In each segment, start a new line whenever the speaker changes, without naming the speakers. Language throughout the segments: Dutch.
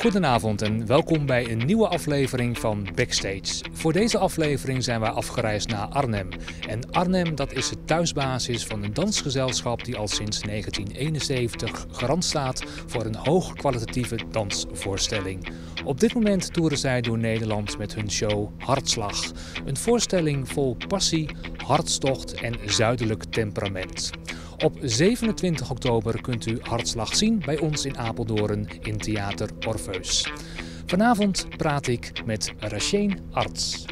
Goedenavond en welkom bij een nieuwe aflevering van Backstage. Voor deze aflevering zijn wij afgereisd naar Arnhem. En Arnhem dat is de thuisbasis van een dansgezelschap die al sinds 1971 garant staat voor een hoogkwalitatieve dansvoorstelling. Op dit moment toeren zij door Nederland met hun show Hartslag. Een voorstelling vol passie, hartstocht en zuidelijk temperament. Op 27 oktober kunt u Hartslag zien bij ons in Apeldoorn in Theater Orfeus. Vanavond praat ik met Racheen Arts.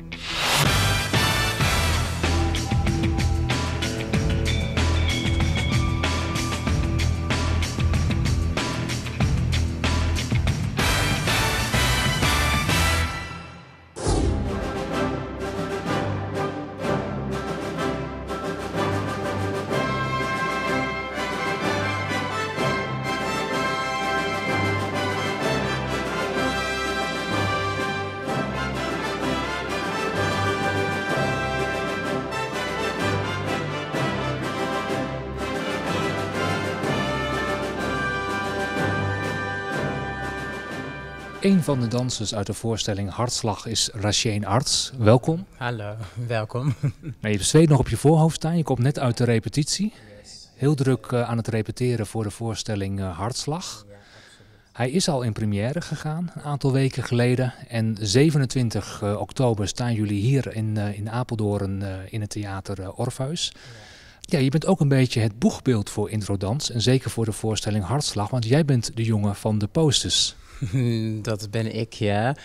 Een van de dansers uit de voorstelling Hartslag is Racheen Arts. Welkom.
Hallo, welkom.
Nou, je zweet nog op je voorhoofd staan, je komt net uit de repetitie. Heel druk eh, aan het repeteren voor de voorstelling eh, Hartslag. Hij is al in première gegaan, een aantal weken geleden. En 27 eh, oktober staan jullie hier in, in Apeldoorn in het theater Orpheus. Ja, je bent ook een beetje het boegbeeld voor introdans en zeker voor de voorstelling Hartslag, want jij bent de jongen van de posters.
dat ben ik, ja.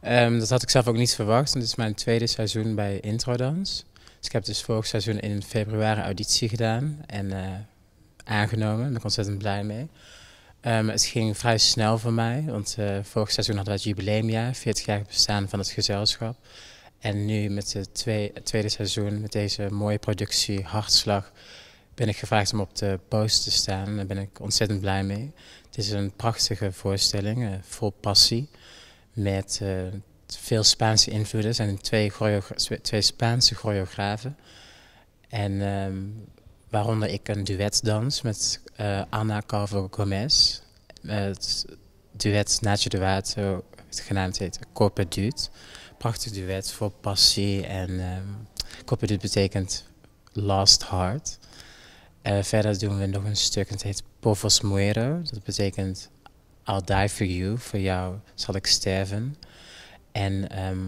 Ehm, dat had ik zelf ook niet verwacht. Dit is mijn tweede seizoen bij Introdans. Dus ik heb dus vorig seizoen in februari auditie gedaan en eh, aangenomen. Daar ben ik ontzettend blij mee. Ehm, het ging vrij snel voor mij, want eh, vorig seizoen hadden we het jubileumjaar, 40 jaar bestaan van het gezelschap. En nu met het tweede seizoen, met deze mooie productie Hartslag, ben ik gevraagd om op de post te staan. Daar ben ik ontzettend blij mee. Het is een prachtige voorstelling, eh, vol passie, met eh, veel Spaanse invloeden. Er zijn twee, twee Spaanse choreografen. En ehm, waaronder ik een duet dans met eh, Ana Carvo Gomez. het duet Nacho de Water, het genaamd heet Corpe Duet. Prachtig duet voor passie en um, ehm, Corpe Dude betekent Last Heart. Eh, verder doen we nog een stuk, het heet Povos Muero. Dat betekent I'll die for you, voor jou zal ik sterven. En ehm,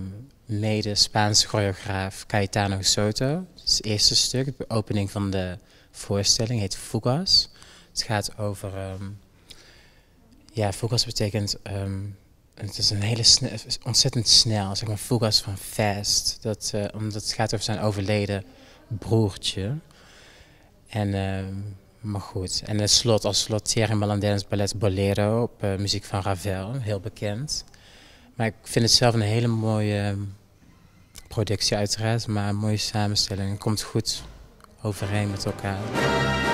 mede Spaanse choreograaf Cayetano Soto. het eerste stuk, de opening van de voorstelling, heet Fugas. Het gaat over... Ehm, ja, Fugas betekent... Ehm, het is een hele ontzettend snel, zeg maar Fugas van Fast. Dat, eh, omdat het gaat over zijn overleden broertje. En, ehm, maar goed. En het slot als slot Thierry Malandens ballet Bolero op eh, muziek van Ravel, heel bekend. Maar ik vind het zelf een hele mooie ehm, productie uiteraard, maar een mooie samenstelling. komt goed overeen met elkaar.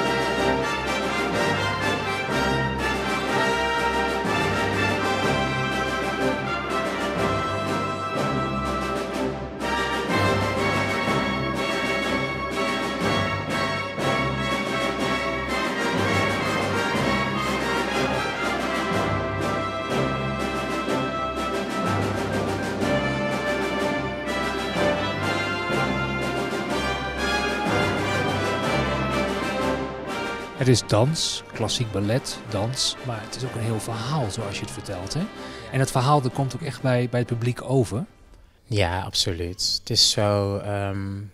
Het is dans, klassiek ballet, dans, maar het is ook een heel verhaal zoals je het vertelt. Hè? En dat verhaal dat komt ook echt bij, bij het publiek over.
Ja, absoluut. Het is zo, um,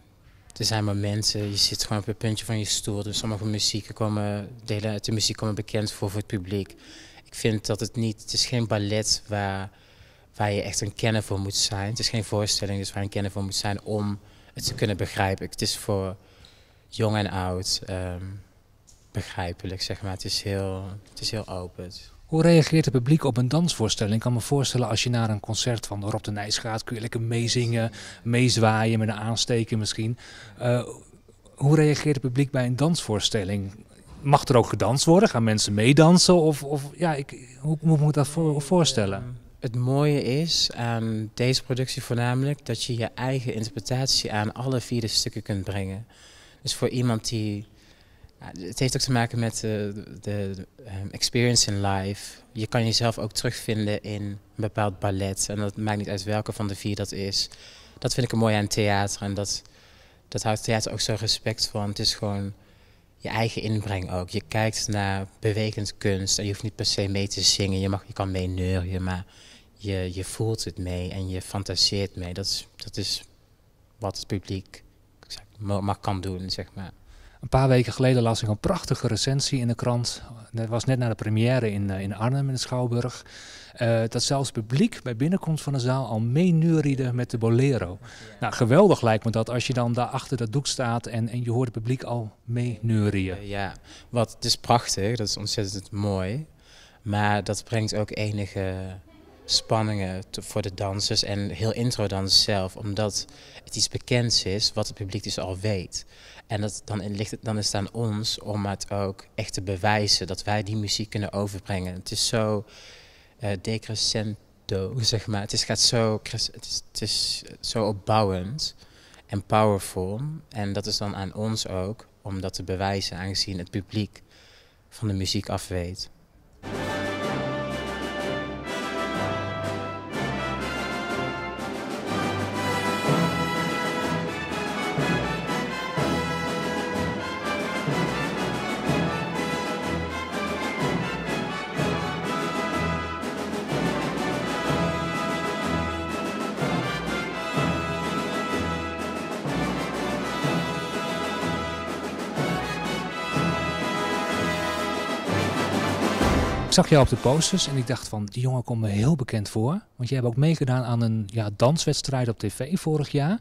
er zijn momenten, je zit gewoon op het puntje van je stoel. Dus sommige muzieken komen, delen uit de muziek komen bekend voor voor het publiek. Ik vind dat het niet, het is geen ballet waar, waar je echt een kenner voor moet zijn. Het is geen voorstelling dus waar een kenner voor moet zijn om het te kunnen begrijpen. Het is voor jong en oud. Ehm, begrijpelijk, zeg maar. Het is heel, het is heel open.
Hoe reageert het publiek op een dansvoorstelling? Ik kan me voorstellen als je naar een concert van Rob de Nijs gaat, kun je lekker meezingen, meezwaaien met een aansteken misschien. Eh, hoe reageert het publiek bij een dansvoorstelling? Mag er ook gedanst worden? Gaan mensen meedansen? Of, of ja, ik, hoe, hoe moet ik dat voor, voorstellen?
Ehm, het mooie is aan ehm, deze productie voornamelijk dat je je eigen interpretatie aan alle vier de stukken kunt brengen. Dus voor iemand die het heeft ook te maken met eh, de, de ehm, experience in life. Je kan jezelf ook terugvinden in een bepaald ballet. En dat maakt niet uit welke van de vier dat is. Dat vind ik een mooi aan theater. En dat, dat houdt theater ook zo respect voor. Het is gewoon je eigen inbreng ook. Je kijkt naar bewegend kunst en je hoeft niet per se mee te zingen. Je, mag, je kan mee maar je, je voelt het mee en je fantaseert mee. Dat is, dat is wat het publiek zeg, kan doen, zeg maar.
Een paar weken geleden las ik een prachtige recensie in de krant. Dat was net na de première in, eh, in Arnhem in de Schouwburg. Eh, dat zelfs publiek bij binnenkomst van de zaal al meeneuriede met de bolero. Nou, geweldig lijkt me dat als je dan daar achter dat doek staat en, en je hoort het publiek al
meeneurien. Eh, ja, wat, het is prachtig, dat is ontzettend mooi. Maar dat brengt ook enige spanningen voor de dansers en heel intro introdans zelf, omdat het iets bekends is wat het publiek dus al weet. En dat, dan, ligt het, dan is het aan ons om het ook echt te bewijzen dat wij die muziek kunnen overbrengen. Het is zo eh, decrescendo zeg maar. Het, is, gaat zo, het, is, het is eh, zo opbouwend en powerful. En dat is dan aan ons ook om dat te bewijzen, aangezien het publiek van de muziek af weet.
zag jou op de posters en ik dacht van, die jongen komt me heel bekend voor. Want jij hebt ook meegedaan aan een ja, danswedstrijd op tv vorig jaar.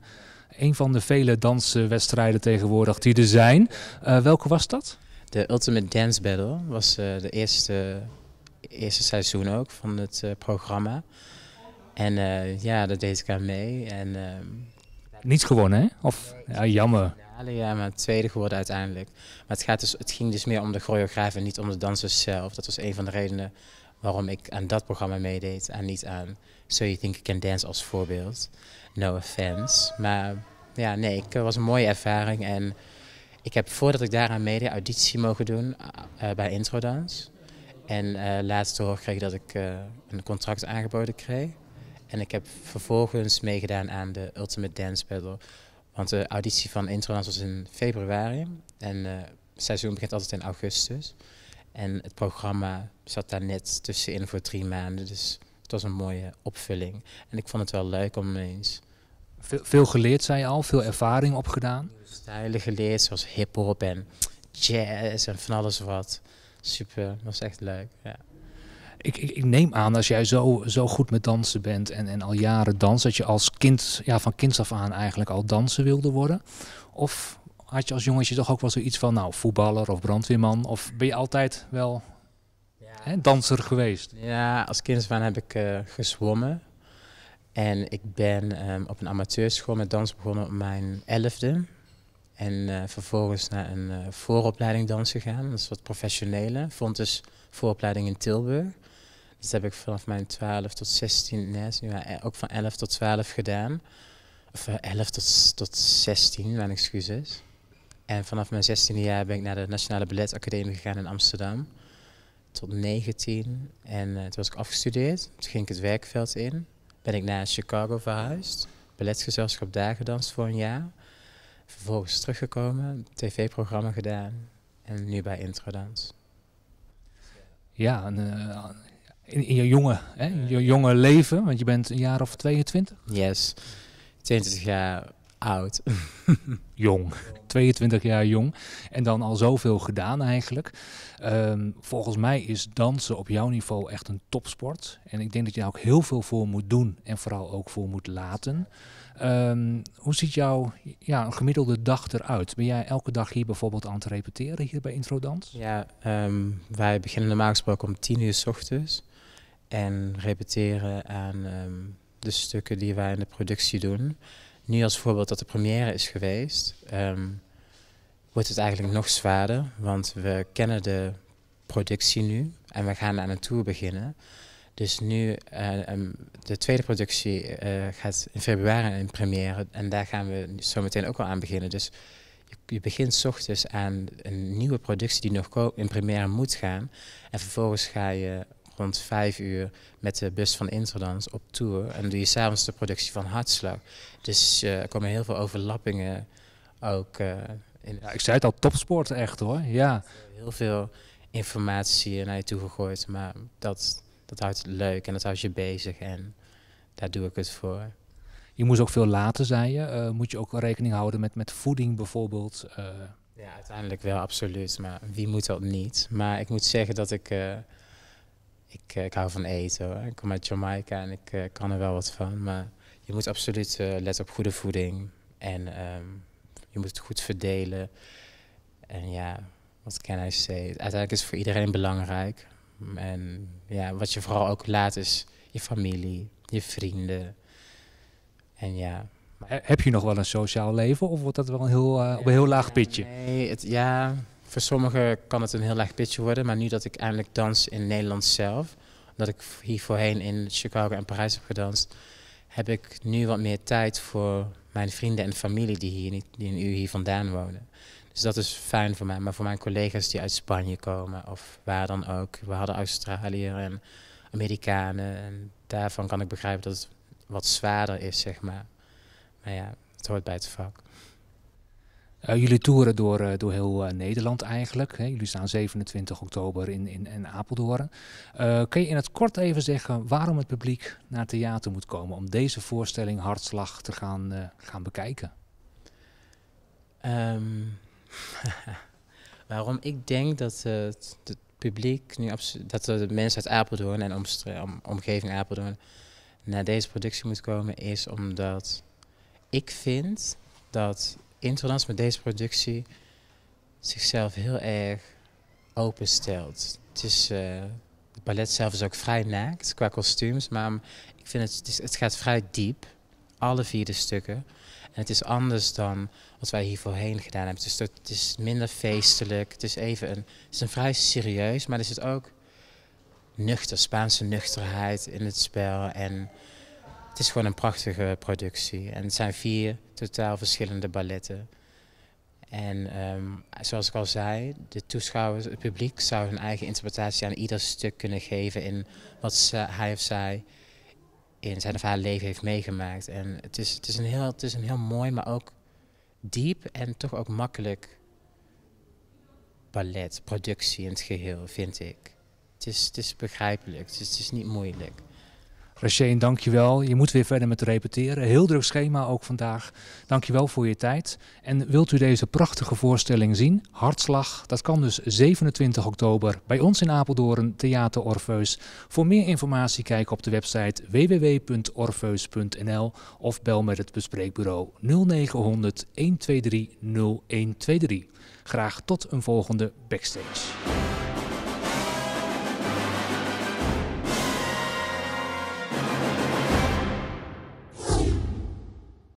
Een
van de vele danswedstrijden tegenwoordig die er zijn. Eh, welke was dat? De Ultimate Dance Battle was uh, de eerste, eerste seizoen ook van het eh, programma. En ja, daar deed ik aan mee. En, ehm,
Niet gewonnen hè? Of, ja, jammer
ja, maar tweede geworden uiteindelijk. Maar het, gaat dus, het ging dus meer om de choreograaf en niet om de dansers zelf. Dat was een van de redenen waarom ik aan dat programma meedeed en niet aan So You Think You Can Dance als voorbeeld. No offense. Maar ja, nee, het eh, was een mooie ervaring. En ik heb voordat ik daaraan meedeed auditie mogen doen uh, bij introdans. En uh, laatst horen kreeg dat ik een contract aangeboden kreeg. En ik heb vervolgens meegedaan aan de Ultimate Dance Battle. Want de auditie van Intro was in februari en eh, het seizoen begint altijd in augustus. En het programma zat daar net tussenin voor drie maanden, dus het was een mooie opvulling. En ik vond het wel leuk om eens...
Veel, veel geleerd, zei je al, veel ervaring
opgedaan? Stijlen geleerd, zoals hip-hop en jazz en van alles wat. Super, dat was echt leuk, ja
ik, ik, ik, neem aan, als jij zo, zo goed met dansen bent en, en al jaren dans, dat je als kind, ja, van kinds af aan eigenlijk al dansen wilde worden? Of had je als jongetje toch ook wel zoiets van, nou, voetballer of brandweerman?
Of ben je altijd wel ja. danser geweest? Ja, als kind heb ik uh, gezwommen. En ik ben ehm, op een amateurschool met dans begonnen op mijn elfde. En eh, vervolgens naar een eh, vooropleiding dans gegaan. Dat is wat professionele. Vond dus vooropleiding in Tilburg. Dus dat heb ik vanaf mijn 12 tot 16, nee, nu eh, ook van 11 tot 12 gedaan. Of 11 eh, tot, tot 16, mijn excuses. En vanaf mijn 16e jaar ben ik naar de Nationale Balletacademie gegaan in Amsterdam. Tot 19. En eh, toen was ik afgestudeerd. Toen ging ik het werkveld in. Ben ik naar Chicago verhuisd. Balletgezelschap daar gedanst voor een jaar. Vervolgens teruggekomen, tv-programma gedaan. En nu bij Introdans.
Ja, een, in, je jonge, hè, je jonge leven, want je bent een jaar of 22. Yes, 22 jaar oud. jong, 22 jaar jong. En dan al zoveel gedaan eigenlijk. Ehm, volgens mij is dansen op jouw niveau echt een topsport. En ik denk dat je daar ook heel veel voor moet doen en vooral ook voor moet laten. Ehm, hoe ziet jouw ja, gemiddelde dag eruit? Ben jij elke dag hier bijvoorbeeld aan het repeteren hier bij Introdans?
Ja, ehm, wij beginnen normaal gesproken om 10 uur s ochtends en repeteren aan ehm, de stukken die wij in de productie doen. Nu als voorbeeld dat de première is geweest, ehm, wordt het eigenlijk nog zwaarder, want we kennen de productie nu en we gaan aan een tour beginnen. Dus nu, eh, ehm, de tweede productie eh, gaat in februari in première en daar gaan we zo meteen ook al aan beginnen. Dus je begint ochtends aan een nieuwe productie die nog in première moet gaan. En vervolgens ga je rond vijf uur met de bus van Interdans op tour. En doe je s'avonds de productie van Hartslag. Dus eh, er komen heel veel overlappingen ook. Eh, in ja, ik zei het al, topsport echt hoor. Ja. Heel veel informatie naar je toe gegooid. Maar dat, dat houdt het leuk en dat houdt je bezig. En daar doe ik het voor.
Je moest ook veel later, zei je. Eh, moet je ook rekening houden met, met voeding bijvoorbeeld? Ja,
uiteindelijk wel, absoluut. Maar wie moet dat niet? Maar ik moet zeggen dat ik ik, eh, ik hou van eten. Ik kom uit Jamaica en ik eh, kan er wel wat van. Maar je moet absoluut eh, letten op goede voeding. En ehm, je moet het goed verdelen. En ja, wat kan hij zeggen? Uiteindelijk is voor iedereen belangrijk. En ja, wat je vooral ook laat is je familie, je vrienden. En ja. Heb je nog wel een sociaal leven of wordt dat wel een heel, op een heel laag pitje? Nee, het, ja, voor sommigen kan het een heel laag pitje worden, maar nu dat ik eindelijk dans in Nederland zelf, dat ik hier voorheen in Chicago en Parijs heb gedanst, heb ik nu wat meer tijd voor mijn vrienden en familie die, hier, die een hier vandaan wonen. Dus dat is fijn voor mij. Maar voor mijn collega's die uit Spanje komen of waar dan ook. We hadden Australië en Amerikanen. En daarvan kan ik begrijpen dat het wat zwaarder is, zeg maar. Maar ja, het hoort bij het vak.
Eh, jullie toeren door, eh, door heel eh, Nederland eigenlijk. Hè? Jullie staan 27 oktober in, in, Apeldoorn. kun je in het kort even zeggen waarom het publiek naar theater moet komen om deze voorstelling Hartslag te gaan, gaan bekijken?
Ehm, waarom ik denk dat het, het publiek nu dat de mensen uit Apeldoorn en om, omgeving Apeldoorn naar deze productie moet komen, is omdat ik vind dat Interlands met deze productie zichzelf heel erg openstelt. Het is, uh, het ballet zelf is ook vrij naakt qua kostuums, maar ik vind het, het, gaat vrij diep. Alle vier de stukken. En het is anders dan wat wij hier voorheen gedaan hebben. Dus het is minder feestelijk. Het is, even een, het is een vrij serieus, maar er zit ook nuchter, Spaanse nuchterheid in het spel. En het is gewoon een prachtige productie. En het zijn vier totaal verschillende balletten. En ehm, zoals ik al zei, de toeschouwers, het publiek zou hun eigen interpretatie aan ieder stuk kunnen geven in wat hij of zij in zijn of haar leven heeft meegemaakt. En het is, het is, een, heel, het is een heel mooi, maar ook diep en toch ook makkelijk ballet, productie in het geheel, vind ik. Het is, het is begrijpelijk, het is niet moeilijk.
Racheen, dankjewel. Je moet weer verder met repeteren. Heel druk schema ook vandaag. Dankjewel voor je tijd. En wilt u deze prachtige voorstelling zien? Hartslag, dat kan dus 27 oktober bij ons in Apeldoorn, Theater Orfeus. Voor meer informatie kijk op de website www.orfeus.nl of bel met het bespreekbureau 0900 123 0123. Graag tot een volgende backstage.